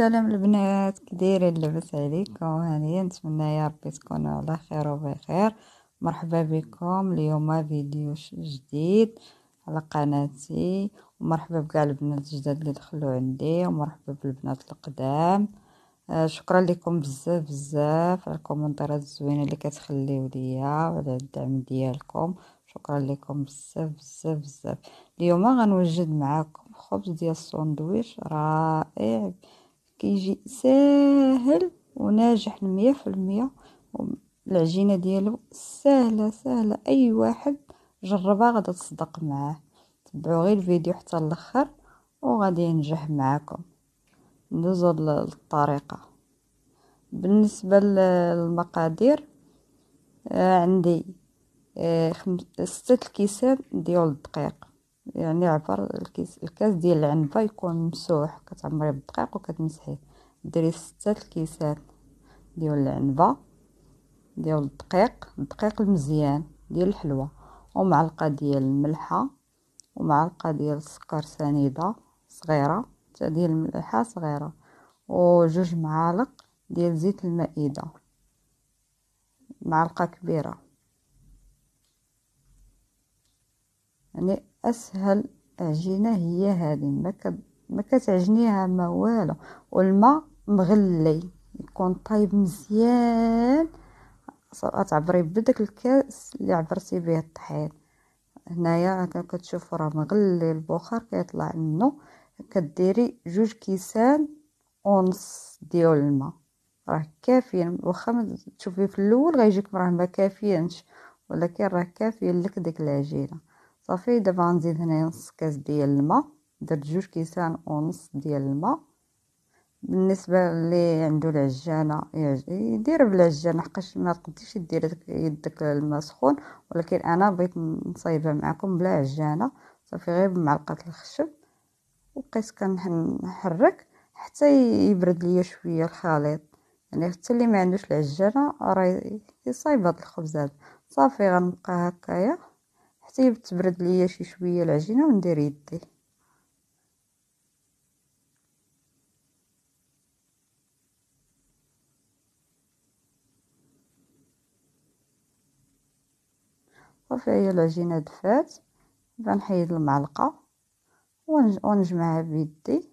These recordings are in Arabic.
السلام البنات كديرين لاباس عليكم هانيا نتمنى يا ربي تكونوا على خير وبخير مرحبا بكم اليوم فيديو جديد على قناتي ومرحبا بكاع البنات الجداد اللي دخلوا عندي ومرحبا بالبنات القدام آه، شكرا لكم بزاف بزاف على الكومنتات الزوينه اللي كتخليو ليا وعلى الدعم ديالكم شكرا لكم بزاف بزاف بزاف اليوم غنوجد معاكم خبز ديال الساندويتش رائع كيجي ساهل وناجح المية في المية العجينة ديالو سهلة سهلة أي واحد جربها غدا تصدق معاه تبعوا غير الفيديو حتى الاخر وغادي ينجح معاكم ندوزو للطريقه بالنسبه للمقادير آه، عندي آه، ستة الكيسان ديال الدقيق يعني عبر الكيس الكاس ديال العنبه يكون ممسوح كتعمري بالدقيق وكتمسحيه ديري ستة الكيسات ديال العنبه ديال الدقيق الدقيق المزيان ديال الحلوه ومعلقه ديال الملحه ومعلقه ديال السكر سنيده صغيره تا ديال الملحه صغيره وجوج معالق ديال زيت المائده معلقه كبيره يعني أسهل عجينة هي هذه ما كتعجنيها ما والو والماء مغلي يكون طايب مزيان تعبري بداك الكاس اللي عبرتي به الطحين هنايا كتشوفوا راه مغلي البخار كيطلع منه كديري جوج كيسان ونص ديال الماء راه كافيين واخا تشوفي في الاول غيجيك راه ما كافيينش ولكن راه كافيين لك ديك العجينه صافي دابا غنزيد هنايا نص كاس ديال الماء درت جوج كيسان ونص ديال الماء بالنسبه اللي عنده العجانه يدير بالعجانه حقاش ما تقدريش دير يدك الماء سخون ولكن انا بغيت نصايبها معكم بلا عجانه صافي غير بمعلقه الخشب وبقيت كنحرك حتى يبرد ليا شويه الخليط يعني حتى اللي ما عندوش العجانه راه يصايب هاد الخبز هذا صافي غنبقى هكايا طيب تبرد ليا شي شويه العجينه وندير يدي صافي هي العجينه دفات غنحيد المعلقه ونجمعها بيدي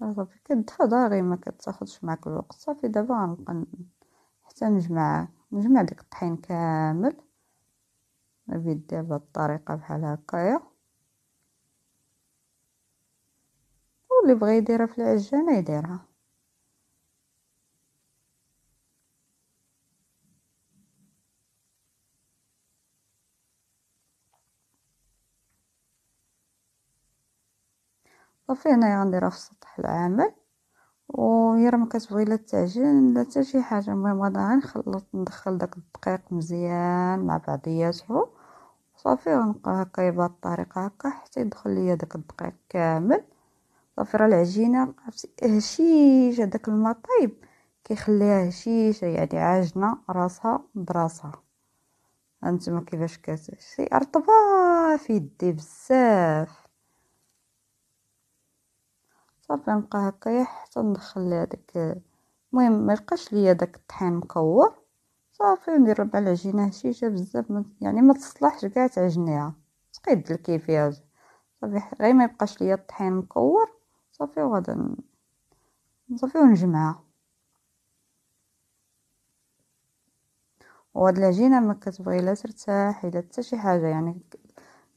صافي كدفى ضاري ما كتاخذش معك الوقت صافي دابا غنبقى حتى نجمع نجمع داك الطحين كامل بيدير بهاد الطريقه بحال هكايا واللي بغى يديرها في العجانه يديرها صافي هنايا غنديرها في السطح العامل ويرى ما كتبغي لا تعجن لا حتى شي حاجه المهم غادا نخلط ندخل داك الدقيق مزيان مع بعضياته صافي غنبقى هكا بهاد الطريقه هكا حتى يدخل ليا داك الدقيق كامل صافي راه العجينه هشيشه داك الماء طايب كيخليها هشيشه يعني عاجنه راسها براسها هانتوما كيفاش كتشي رطبه في يدي بزاف صافي نبقى هكا حتى ندخل هذاك المهم ما لقاش ليا داك الطحين مكور صافي وندير ربع العجينه هشيشه بزاف يعني ما تصلحش كاع تعجنيها تقيد الكيفياج صافي غير ما يبقاش ليا الطحين مكور صافي وغادا صافي ونجمعها وهاد العجينه ما كتبغي لا ترتاح الا حتى شي حاجه يعني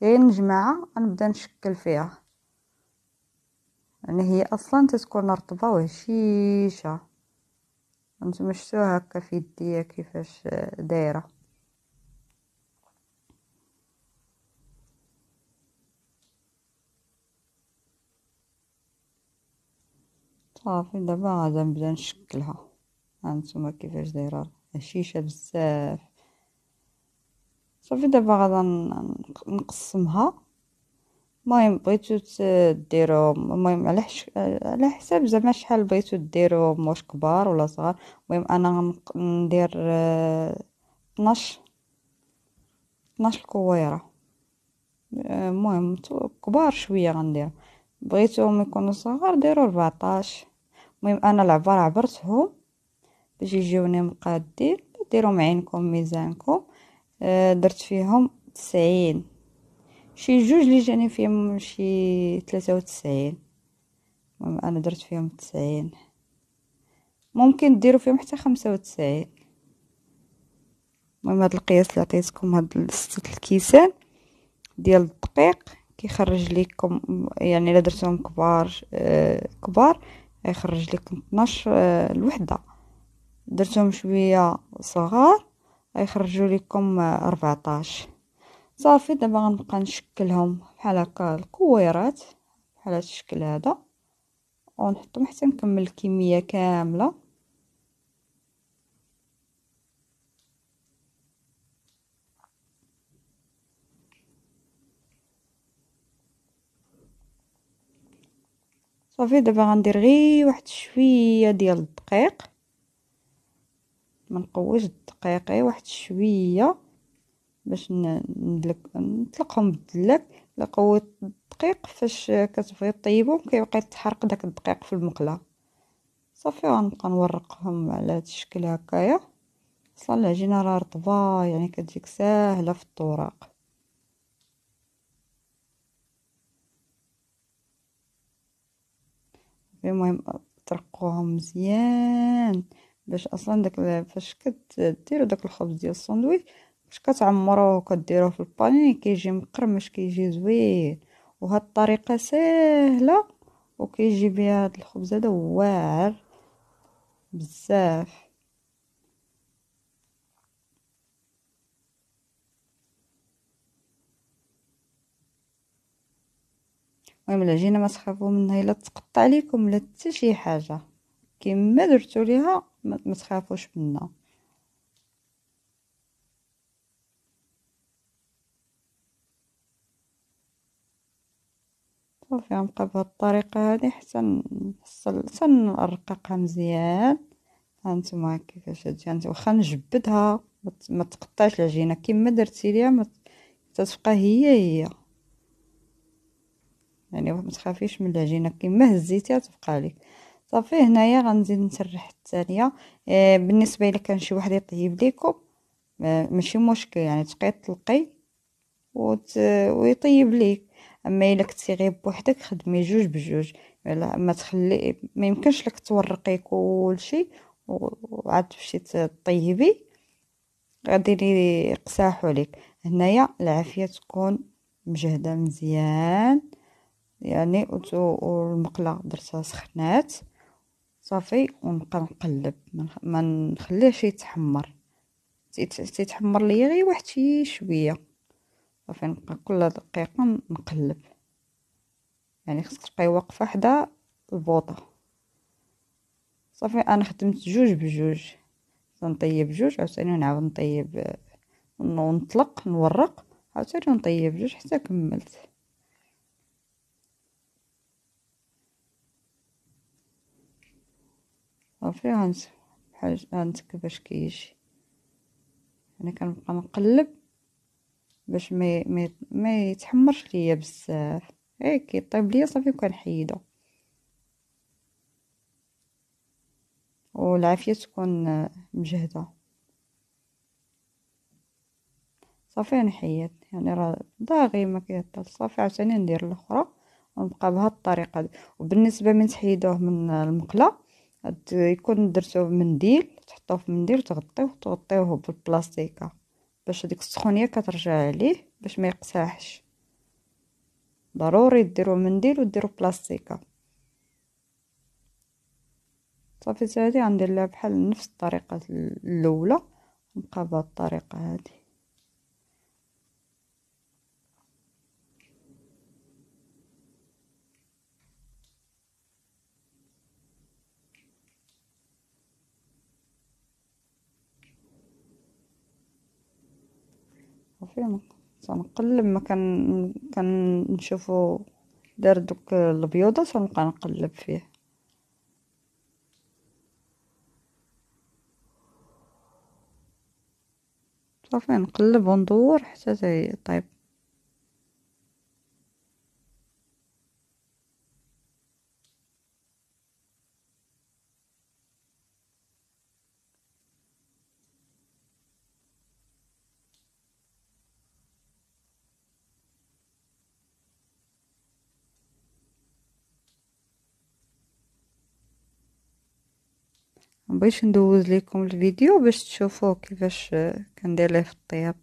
غير نجمعها نبدا نشكل فيها يعني هي اصلا تتكون رطبه وهشيشه شفتوا هكا في يديا كيفاش دايره صافي دابا غادا نبدا نشكلها هانتوما كيفاش دايره هشيشه بزاف صافي دابا غادا نقسمها المهم بغيتو ديرهم المهم على على حساب زعما شحال بغيتو ديرهم واش كبار ولا صغار المهم انا ندير 12 12 كويره المهم كبار شويه غندير بغيتهم يكونوا صغار ديروا 14 المهم انا العبار عبرتهم باش يجيوني مقادين ديروا معينكم ميزانكم درت فيهم 90 شي جوج لي جاني فيهم شي ثلاثة وتسعين انا درت فيهم تسعين ممكن ديروا فيهم حتى خمسة وتسعين المهم هاد القياس اللي عطيتكم هاد ستة الكيسان ديال الدقيق كيخرج ليكم يعني الا درتهم كبار آه كبار يخرج لكم 12 آه، الوحده درتهم شويه صغار يخرجوا لكم 14 آه، صافي دابا غنبقى نشكلهم بحال هكا الكويرات بحال هذا الشكل هذا ونحطهم حتى نكمل الكميه كامله صافي دابا غندير غير واحد شويه ديال الدقيق ما نقويش الدقيق غير واحد شويه باش ندلك نطلقهم بالدلاك لا الدقيق فاش كتبغي طيبهم كيبقى يتحرق داك الدقيق في المقله صافي غنبقى نورقهم على هذا الشكل هكايا اصلا العجينه راه رطبه يعني كتجيك ساهله في الطراق المهم طرقوهم مزيان باش اصلا داك فاش كديروا داك الخبز ديال الساندويتش فاش كتعمرو وكديروه في الباني كيجي مقرمش كيجي زوين وهاد الطريقه ساهله وكيجي بها هاد الخبز هذا واعر بزاف المهم العجينه ما تخافوا منها الا تقطع عليكم لا حتى شي حاجه كما درتو ليها ما تخافوش منها صافي غنبقى بهاد الطريقة هادي حتى نحصل حتى نرققها مزيان هانتوما كيفاش هادشي هانت واخا نجبدها ما تقطعش العجينة كما درتي ليها مت... تتبقى هي هي يعني ما تخافيش من العجينه كما هزيتيها تبقى لك صافي هنايا غنزيد نسرح الثانيه آه، بالنسبه الا كان شي واحد يطيب ليكم آه، ماشي مشكل يعني تقي تلقي وت... ويطيب ليك اما الا كنتي غير بوحدك خدمي جوج بجوج الا ما تخلي ما يمكنش لك تورقي كلشي وعاد تمشي تطيبي غادي يقساحو لك هنايا العافيه تكون مجهده مزيان يعني والمقله درتها سخنات صافي ونبقى نقلب ما نخليهش يتحمر تيتحمر ليا غير واحد شويه صافي نبقى كل دقيقه نقلب يعني خصك تبقاي واقفه حدا البوطه صافي انا خدمت جوج بجوج نطيب جوج عاوتاني نعاود نطيب ونطلق نورق عاوتاني نطيب جوج حتى كملت صافي هانت بحال هانت باش كيجي انا يعني كنبقى نقلب باش ما ما ما يتحمرش ليا بزاف هيك كيطيب ليا صافي وكنحيدو والعافيه تكون مجهده صافي نحيد يعني راه داغي ما كيهطل صافي عاوتاني ندير الاخرى ونبقى بهاد الطريقه دي. وبالنسبه من تحيدوه من المقله يكون درتوه منديل تحطوه في منديل وتغطيوه وتغطيوه بالبلاستيكه باش هذيك السخونيه كترجع عليه باش ما يقساحش ضروري ديروا منديل وديروا بلاستيكه صافي هذه غندير لها بحال نفس الطريقه الاولى نبقى بهاد الطريقه هذه صافي تنقلب ما كان نشوفو دار دوك البيوضه تنبقى نقلب فيه صافي نقلب وندور حتى طيب باش ندوز لكم الفيديو باش تشوفوه كيفاش كندير ليه في الطياب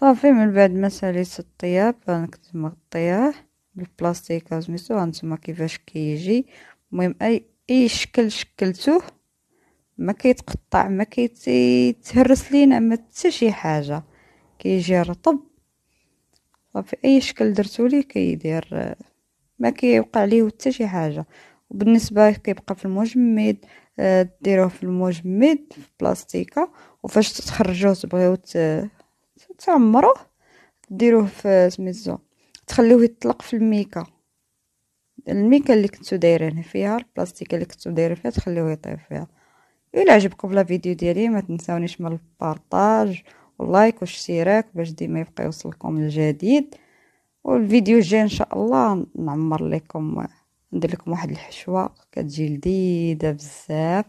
صافي من بعد ما ساليت الطياب غنكتب مغطيه بالبلاستيك سميتو هانتوما كيفاش كيجي المهم اي اي شكل شكلتوه ما كيتقطع ما كيتهرس لينا ما حتى شي حاجه كيجي رطب وفي اي شكل ليه كيدير ما كيوقع ليه حتى شي حاجه وبالنسبه كيبقى في المجمد آه، ديروه في المجمد في بلاستيكه وفاش تخرجوه تبغيو تعمروه ديروه في سميتو تخليوه يطلق في الميكا الميكا اللي كنتو دايرين فيها البلاستيكه اللي كنتو دايرين فيها تخليوه يطيب فيها الى عجبكم لا فيديو ديالي ما تنساونيش من البارطاج ولايك واشتراك باش ديما يبقى يوصلكم الجديد والفيديو الجاي ان شاء الله نعمر لكم ندير لكم واحد الحشوه كتجي لذيذه بزاف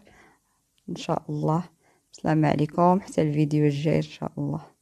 ان شاء الله السلام عليكم حتى الفيديو الجاي ان شاء الله